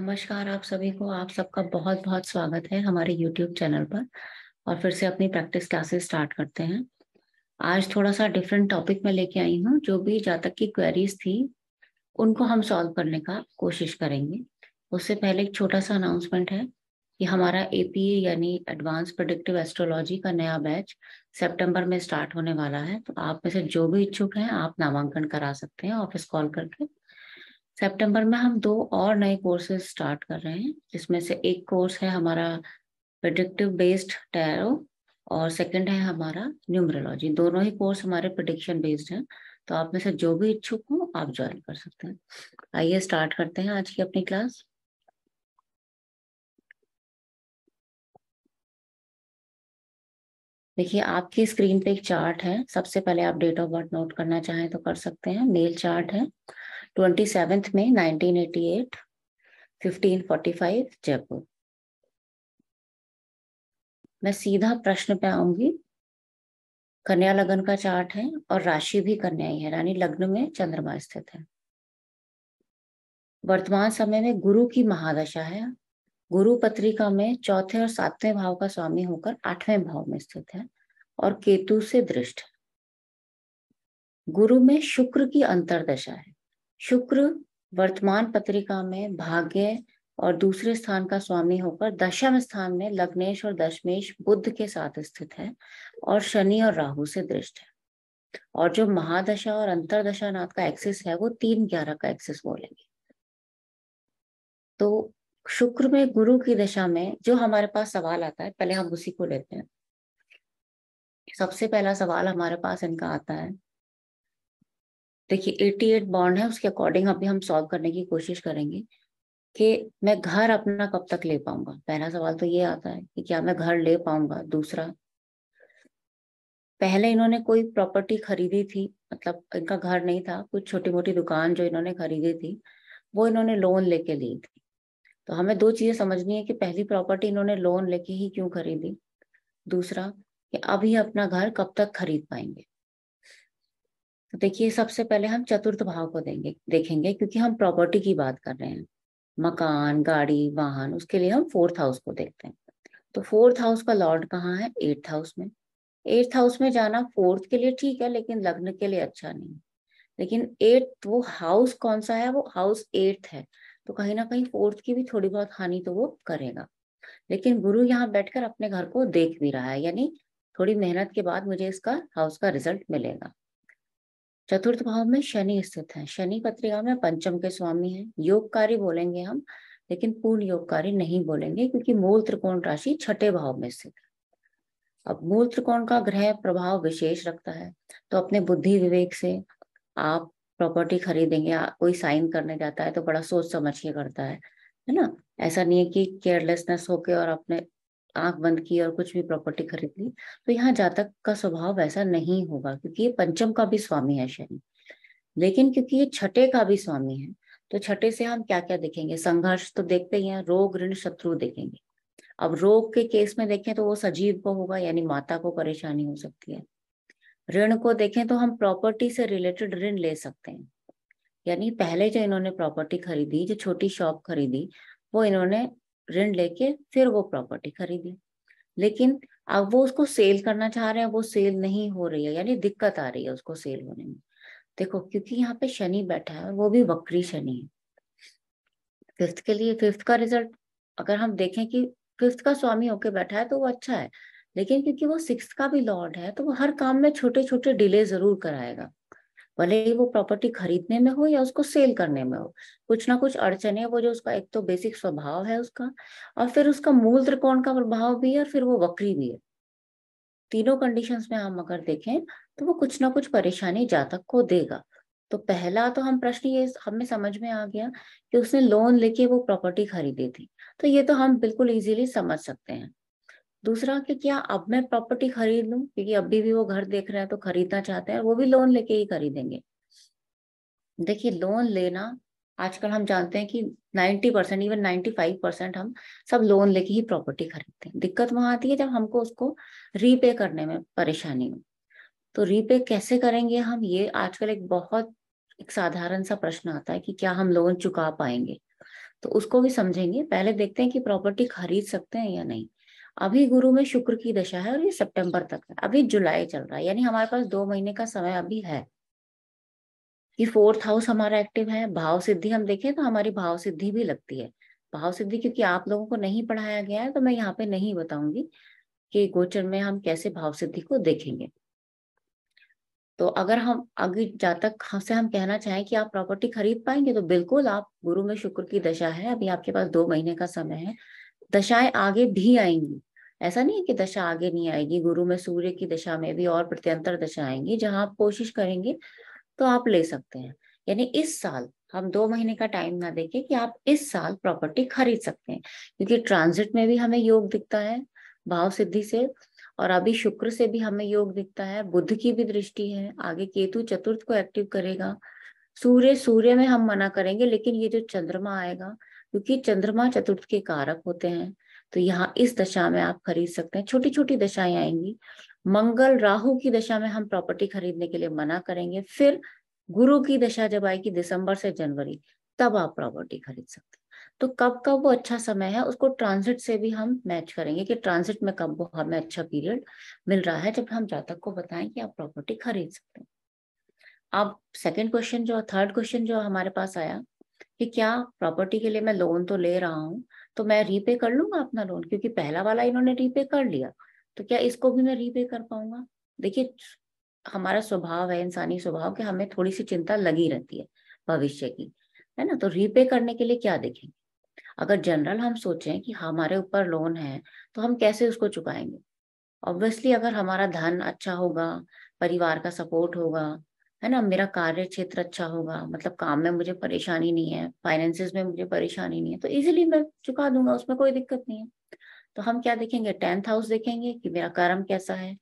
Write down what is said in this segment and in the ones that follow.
नमस्कार आप सभी को आप सबका बहुत बहुत स्वागत है हमारे YouTube चैनल पर और फिर से अपनी प्रैक्टिस क्लासेस स्टार्ट करते हैं आज थोड़ा सा डिफरेंट टॉपिक में लेके आई हूँ जो भी जातक की क्वेरीज थी उनको हम सॉल्व करने का कोशिश करेंगे उससे पहले एक छोटा सा अनाउंसमेंट है कि हमारा ए यानी एडवांस प्रोडिक्टिव एस्ट्रोलॉजी का नया बैच सेप्टेम्बर में स्टार्ट होने वाला है तो आप में से जो भी इच्छुक हैं आप नामांकन करा सकते हैं ऑफिस कॉल करके सितंबर में हम दो और नए कोर्सेज स्टार्ट कर रहे हैं जिसमें से एक कोर्स है हमारा प्रिडिक्टिव बेस्ड टैरो और सेकंड है हमारा न्यूमरोलॉजी दोनों ही कोर्स हमारे प्रिडिक्शन बेस्ड हैं तो आप में से जो भी इच्छुक हो आप ज्वाइन कर सकते हैं आइए स्टार्ट करते हैं आज की अपनी क्लास देखिए आपकी स्क्रीन पे एक चार्ट है सबसे पहले आप डेट ऑफ बर्थ नोट करना चाहें तो कर सकते हैं मेल चार्ट है ट्वेंटी सेवेंथ में nineteen eighty eight fifteen forty five Jaipur मैं सीधा प्रश्न पे आऊंगी कन्या लगन का चार्ट है और राशि भी कन्या ही है रानी लग्न में चंद्रमा स्थित है वर्तमान समय में गुरु की महादशा है गुरु पत्रिका में चौथे और सातवें भाव का स्वामी होकर आठवें भाव में स्थित है और केतु से दृष्ट गुरु में शुक्र की अंतरदशा है शुक्र वर्तमान पत्रिका में भाग्य और दूसरे स्थान का स्वामी होकर दशम स्थान में लग्नेश और दशमेश बुद्ध के साथ स्थित है और शनि और राहु से दृष्ट है और जो महादशा और अंतरदशा नाथ का एक्सिस है वो तीन ग्यारह का एक्सिस बोलेंगे तो शुक्र में गुरु की दशा में जो हमारे पास सवाल आता है पहले हम उसी को लेते हैं सबसे पहला सवाल हमारे पास इनका आता है देखिए 88 बॉन्ड है उसके अकॉर्डिंग अभी हम सॉल्व करने की कोशिश करेंगे कि मैं घर अपना कब तक ले पाऊंगा पहला सवाल तो ये आता है कि क्या मैं घर ले पाऊंगा दूसरा पहले इन्होंने कोई प्रॉपर्टी खरीदी थी मतलब इनका घर नहीं था कुछ छोटी मोटी दुकान जो इन्होंने खरीदी थी वो इन्होंने लोन लेके ली थी तो हमें दो चीजें समझनी है कि पहली प्रॉपर्टी इन्होंने लोन लेके ही क्यों खरीदी दूसरा कि अभी अपना घर कब तक खरीद पाएंगे तो देखिए सबसे पहले हम चतुर्थ भाव को देंगे देखेंगे क्योंकि हम प्रॉपर्टी की बात कर रहे हैं मकान गाड़ी वाहन उसके लिए हम फोर्थ हाउस को देखते हैं तो फोर्थ हाउस का लॉर्ड कहाँ है एट्थ हाउस में एट्थ हाउस में जाना फोर्थ के लिए ठीक है लेकिन लग्न के लिए अच्छा नहीं लेकिन एट्थ वो हाउस कौन सा है वो हाउस एट्थ है तो कहीं ना कहीं फोर्थ की भी थोड़ी बहुत हानि तो वो करेगा लेकिन गुरु यहाँ बैठकर अपने घर को देख भी रहा है यानी थोड़ी मेहनत के बाद मुझे इसका हाउस का रिजल्ट मिलेगा चतुर्थ भाव में शनि स्थित है शनि पत्रिका में पंचम के स्वामी है योगकारी बोलेंगे हम लेकिन पूर्ण योगकारी नहीं बोलेंगे क्योंकि मूल त्रिकोण राशि छठे भाव में स्थित है अब मूल त्रिकोण का ग्रह प्रभाव विशेष रखता है तो अपने बुद्धि विवेक से आप प्रॉपर्टी खरीदेंगे कोई साइन करने जाता है तो बड़ा सोच समझ के करता है है ना ऐसा नहीं है कि केयरलेसनेस होके और अपने आंख बंद की और कुछ भी प्रॉपर्टी खरीद ली तो यहाँ जातक का स्वभाव वैसा नहीं होगा क्योंकि ये पंचम का भी स्वामी है शनि लेकिन क्योंकि ये छठे का भी स्वामी है तो छठे से हम क्या क्या देखेंगे संघर्ष तो देखते ही हैं रोग ऋण शत्रु देखेंगे अब रोग के केस में देखें तो वो सजीव को होगा यानी माता को परेशानी हो सकती है ऋण को देखें तो हम प्रॉपर्टी से रिलेटेड ऋण ले सकते हैं यानी पहले जो इन्होंने प्रॉपर्टी खरीदी जो छोटी शॉप खरीदी वो इन्होंने ऋण लेके फिर वो प्रॉपर्टी खरीदी लेकिन अब वो उसको सेल करना चाह रहे हैं वो सेल नहीं हो रही है यानी दिक्कत आ रही है उसको सेल होने में देखो क्योंकि यहाँ पे शनि बैठा है और वो भी वक्री शनि है फिफ्थ के लिए फिफ्थ का रिजल्ट अगर हम देखें कि फिफ्थ का स्वामी होके बैठा है तो वो अच्छा है लेकिन क्योंकि वो सिक्स का भी लॉर्ड है तो वो हर काम में छोटे छोटे डिले जरूर कराएगा भले ही वो प्रॉपर्टी खरीदने में हो या उसको सेल करने में हो कुछ ना कुछ अड़चने वो जो उसका एक तो बेसिक स्वभाव है उसका और फिर उसका मूल त्रिकोण का प्रभाव भी है और फिर वो वक्री भी है तीनों कंडीशंस में हम अगर देखें तो वो कुछ ना कुछ परेशानी जातक को देगा तो पहला तो हम प्रश्न ये हमें समझ में आ गया कि उसने लोन लेके वो प्रॉपर्टी खरीदी थी तो ये तो हम बिल्कुल इजीली समझ सकते हैं दूसरा कि क्या अब मैं प्रॉपर्टी खरीद लूँ क्योंकि अभी भी वो घर देख रहे हैं तो खरीदना चाहते हैं वो भी लोन लेके ही खरीदेंगे देखिए लोन लेना आजकल हम जानते हैं कि 90 परसेंट इवन 95 परसेंट हम सब लोन लेके ही प्रॉपर्टी खरीदते हैं दिक्कत वहां आती है जब हमको उसको रीपे करने में परेशानी हो तो रीपे कैसे करेंगे हम ये आजकल एक बहुत एक साधारण सा प्रश्न आता है कि क्या हम लोन चुका पाएंगे तो उसको भी समझेंगे पहले देखते हैं कि प्रॉपर्टी खरीद सकते हैं या नहीं अभी गुरु में शुक्र की दशा है और ये सितंबर तक है अभी जुलाई चल रहा है यानी हमारे पास दो महीने का समय अभी है कि फोर्थ हाउस हमारा एक्टिव है भाव सिद्धि हम देखें तो हमारी भाव सिद्धि भी लगती है भाव सिद्धि क्योंकि आप लोगों को नहीं पढ़ाया गया है तो मैं यहाँ पे नहीं बताऊंगी कि गोचर में हम कैसे भाव सिद्धि को देखेंगे तो अगर हम आगे जा तक से हम कहना चाहें कि आप प्रॉपर्टी खरीद पाएंगे तो बिल्कुल आप गुरु में शुक्र की दशा है अभी आपके पास दो महीने का समय है दशाएं आगे भी आएंगी ऐसा नहीं है कि दशा आगे नहीं आएगी गुरु में सूर्य की दशा में भी और प्रत्यंतर दशा आएंगी जहां आप कोशिश करेंगे तो आप ले सकते हैं यानी इस साल हम दो महीने का टाइम ना देखे कि आप इस साल प्रॉपर्टी खरीद सकते हैं क्योंकि ट्रांजिट में भी हमें योग दिखता है भाव सिद्धि से और अभी शुक्र से भी हमें योग दिखता है बुद्ध की भी दृष्टि है आगे केतु चतुर्थ को एक्टिव करेगा सूर्य सूर्य में हम मना करेंगे लेकिन ये जो चंद्रमा आएगा क्योंकि चंद्रमा चतुर्थ के कारक होते हैं तो यहाँ इस दशा में आप खरीद सकते हैं छोटी छोटी दशाएं आएंगी मंगल राहु की दशा में हम प्रॉपर्टी खरीदने के लिए मना करेंगे फिर गुरु की दशा जब आएगी दिसंबर से जनवरी तब आप प्रॉपर्टी खरीद सकते हैं तो कब कब वो अच्छा समय है उसको ट्रांसिट से भी हम मैच करेंगे कि ट्रांसिट में कब वो हमें अच्छा पीरियड मिल रहा है जब हम जातक को बताएं कि आप प्रॉपर्टी खरीद सकते हैं अब सेकंड क्वेश्चन जो थर्ड क्वेश्चन जो हमारे पास आया कि क्या प्रॉपर्टी के लिए मैं लोन तो ले रहा हूँ तो मैं रीपे कर लूंगा अपना लोन क्योंकि पहला वाला इन्होंने रीपे कर लिया तो क्या इसको भी मैं रीपे कर पाऊंगा देखिए हमारा स्वभाव है इंसानी स्वभाव कि हमें थोड़ी सी चिंता लगी रहती है भविष्य की है ना तो रीपे करने के लिए क्या देखेंगे अगर जनरल हम सोचें कि हमारे ऊपर लोन है तो हम कैसे उसको चुकाएंगे ऑब्वियसली अगर हमारा धन अच्छा होगा परिवार का सपोर्ट होगा है ना मेरा कार्य क्षेत्र अच्छा होगा मतलब काम में मुझे परेशानी नहीं है फाइनेंसिस में मुझे परेशानी नहीं है तो इजिली मैं चुका दूंगा उसमें कोई दिक्कत नहीं है तो हम क्या देखेंगे टेंथ हाउस देखेंगे कि मेरा कर्म कैसा है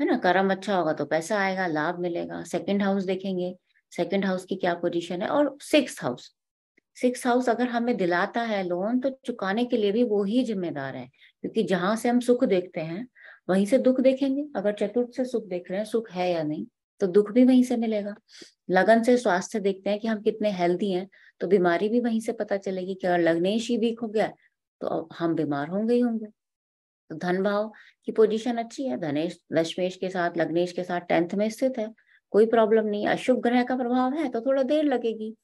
है ना कर्म अच्छा होगा तो पैसा आएगा लाभ मिलेगा सेकंड हाउस देखेंगे सेकंड हाउस की क्या पोजीशन है और सिक्स हाउस सिक्स हाउस अगर हमें दिलाता है लोन तो चुकाने के लिए भी वो ही जिम्मेदार है क्योंकि जहां से हम सुख देखते हैं वहीं से दुख देखेंगे अगर चतुर्थ से सुख देख रहे हैं सुख है या नहीं तो दुख भी वहीं से मिलेगा लगन से स्वास्थ्य देखते हैं कि हम कितने हेल्दी हैं तो बीमारी भी वहीं से पता चलेगी कि अगर लग्नेश ही वीक हो गया तो हम बीमार होंगे ही होंगे तो धन भाव की पोजीशन अच्छी है धनेश दशमेश के साथ लग्नेश के साथ टेंथ में स्थित है कोई प्रॉब्लम नहीं अशुभ ग्रह का प्रभाव है तो थोड़ा देर लगेगी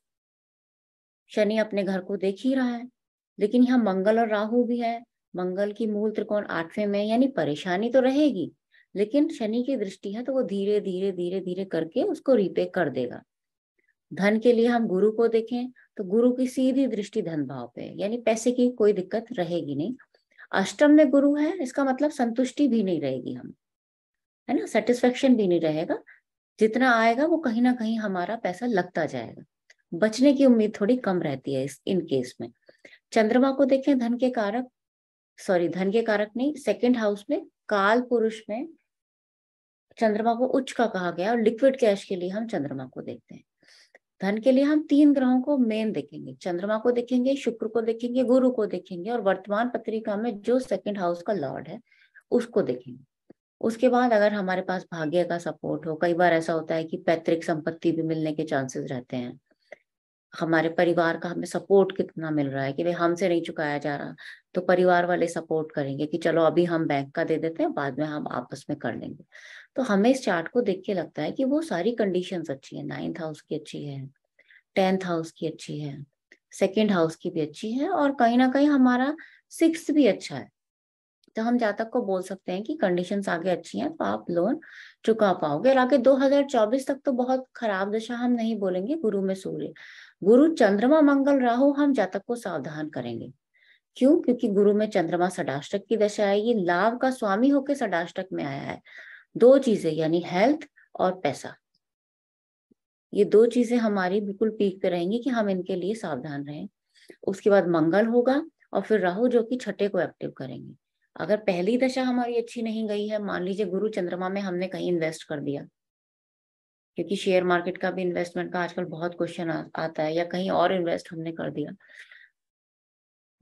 शनि अपने घर को देख ही रहा है लेकिन यहाँ मंगल और राहु भी है मंगल की मूल त्रिकोण आठवें में यानी परेशानी तो रहेगी लेकिन शनि की दृष्टि है तो वो धीरे धीरे धीरे धीरे करके उसको रीपे कर देगा धन के लिए हम गुरु को देखें तो गुरु की सीधी दृष्टि धन भाव पे यानी पैसे की कोई दिक्कत रहेगी नहीं अष्टम में गुरु है इसका मतलब संतुष्टि भी नहीं रहेगी हम है ना सेटिस्फेक्शन भी नहीं रहेगा जितना आएगा वो कहीं ना कहीं हमारा पैसा लगता जाएगा बचने की उम्मीद थोड़ी कम रहती है इस इन केस में चंद्रमा को देखें धन के कारक सॉरी धन के कारक नहीं सेकंड हाउस में काल पुरुष में चंद्रमा को उच्च का कहा गया और लिक्विड कैश के लिए हम चंद्रमा को देखते हैं धन के लिए हम तीन ग्रहों को मेन देखेंगे चंद्रमा को देखेंगे शुक्र को देखेंगे गुरु को देखेंगे और वर्तमान पत्रिका में जो सेकंड हाउस का लॉर्ड है उसको देखेंगे उसके बाद अगर हमारे पास भाग्य का सपोर्ट हो कई बार ऐसा होता है कि पैतृक संपत्ति भी मिलने के चांसेस रहते हैं हमारे परिवार का हमें सपोर्ट कितना मिल रहा है कि भाई हमसे नहीं चुकाया जा रहा तो परिवार वाले सपोर्ट करेंगे कि चलो अभी हम बैंक का दे देते हैं बाद में हम आपस में कर लेंगे तो हमें इस चार्ट को देख के लगता है कि वो सारी कंडीशन अच्छी है नाइन्थ हाउस की अच्छी है टेंथ हाउस की अच्छी है सेकेंड हाउस की भी अच्छी है और कहीं ना कहीं हमारा सिक्स भी अच्छा है तो हम जातक को बोल सकते हैं कि कंडीशन आगे अच्छी हैं तो आप लोन चुका पाओगे और आगे 2024 तक तो बहुत खराब दशा हम नहीं बोलेंगे गुरु में सूर्य गुरु चंद्रमा मंगल राहु हम जातक को सावधान करेंगे क्यों क्योंकि गुरु में चंद्रमा सडाष्टक की दशा है ये लाभ का स्वामी होकर सडाष्टक में आया है दो चीजें यानी हेल्थ और पैसा ये दो चीजें हमारी बिल्कुल पीक पे रहेंगी कि हम इनके लिए सावधान रहें उसके बाद मंगल होगा और फिर राहु जो कि छठे को एक्टिव करेंगे अगर पहली दशा हमारी अच्छी नहीं गई है मान लीजिए गुरु चंद्रमा में हमने कहीं इन्वेस्ट कर दिया क्योंकि शेयर मार्केट का भी इन्वेस्टमेंट का आजकल बहुत क्वेश्चन आता है या कहीं और इन्वेस्ट हमने कर दिया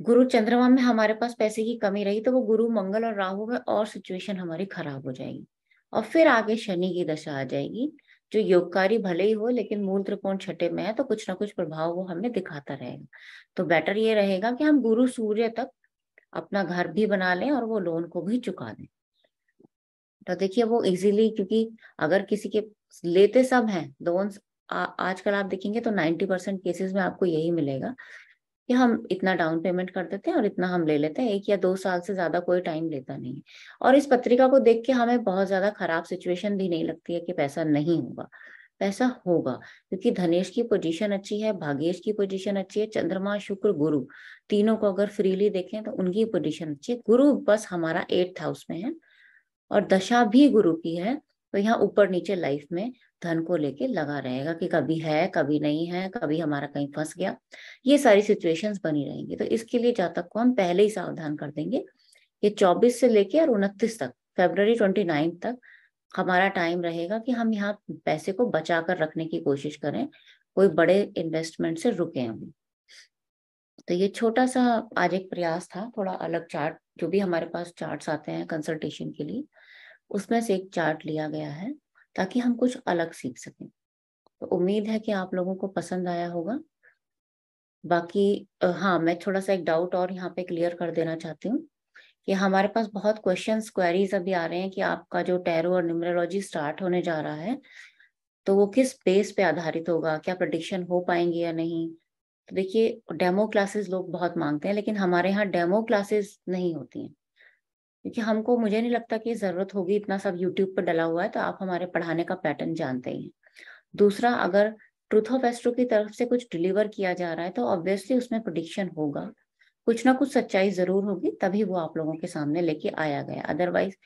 गुरु चंद्रमा में हमारे पास पैसे की कमी रही तो वो गुरु मंगल और राहु में और सिचुएशन हमारी खराब हो जाएगी और फिर आगे शनि की दशा आ जाएगी जो योगकारी भले ही हो लेकिन मूल त्रिकोण छठे में है तो कुछ ना कुछ प्रभाव वो हमें दिखाता रहेगा तो बेटर ये रहेगा कि हम गुरु सूर्य तक अपना घर भी बना लें और वो लोन को भी चुका दें तो देखिए वो इजीली क्योंकि अगर किसी के लेते सब हैं दो आजकल आप देखेंगे तो 90 परसेंट केसेस में आपको यही मिलेगा कि हम इतना डाउन पेमेंट कर देते हैं और इतना हम ले लेते हैं एक या दो साल से ज्यादा कोई टाइम लेता नहीं है और इस पत्रिका को देख के हमें बहुत ज्यादा खराब सिचुएशन भी नहीं लगती है कि पैसा नहीं होगा पैसा होगा क्योंकि धनेश की पोजीशन अच्छी है भागेश की पोजीशन अच्छी है चंद्रमा शुक्र गुरु तीनों को अगर फ्रीली देखें तो उनकी पोजीशन अच्छी है गुरु बस हमारा एट्थ हाउस में है और दशा भी गुरु की है तो यहाँ ऊपर नीचे लाइफ में धन को लेके लगा रहेगा कि कभी है कभी नहीं है कभी हमारा कहीं फंस गया ये सारी सिचुएशंस बनी रहेंगी तो इसके लिए जातक को हम पहले ही सावधान कर देंगे ये 24 से लेके और उनतीस तक फेबर ट्वेंटी तक हमारा टाइम रहेगा कि हम यहाँ पैसे को बचा कर रखने की कोशिश करें कोई बड़े इन्वेस्टमेंट से रुके हम तो ये छोटा सा आज एक प्रयास था थोड़ा अलग चार्ट जो भी हमारे पास चार्ट्स आते हैं कंसल्टेशन के लिए उसमें से एक चार्ट लिया गया है ताकि हम कुछ अलग सीख सकें तो उम्मीद है कि आप लोगों को पसंद आया होगा बाकी हाँ मैं थोड़ा सा एक डाउट और यहाँ पे क्लियर कर देना चाहती हूँ कि हमारे पास बहुत क्वेश्चन क्वेरीज अभी आ रहे हैं कि आपका जो टैरो और न्यूमरोलॉजी स्टार्ट होने जा रहा है तो वो किस बेस पे आधारित होगा क्या प्रडिक्शन हो पाएंगे या नहीं तो देखिए डेमो क्लासेस लोग बहुत मांगते हैं लेकिन हमारे यहाँ डेमो क्लासेस नहीं होती हैं क्योंकि हमको मुझे नहीं लगता कि ज़रूरत होगी इतना सब यूट्यूब पर डला हुआ है तो आप हमारे पढ़ाने का पैटर्न जानते ही हैं दूसरा अगर ट्रूथ ऑफ एस्ट्रो की तरफ से कुछ डिलीवर किया जा रहा है तो ऑब्वियसली उसमें प्रोडिक्शन होगा कुछ ना कुछ सच्चाई ज़रूर होगी तभी वो आप लोगों के सामने लेके आया गया अदरवाइज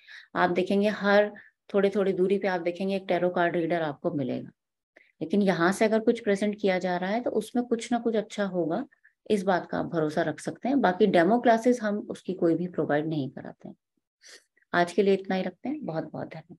आप देखेंगे हर थोड़ी थोड़ी दूरी पे आप देखेंगे एक टेरो कार्ड रीडर आपको मिलेगा लेकिन यहाँ से अगर कुछ प्रेजेंट किया जा रहा है तो उसमें कुछ ना कुछ अच्छा होगा इस बात का आप भरोसा रख सकते हैं बाकी डेमो क्लासेस हम उसकी कोई भी प्रोवाइड नहीं कराते हैं आज के लिए इतना ही रखते हैं बहुत बहुत धन्यवाद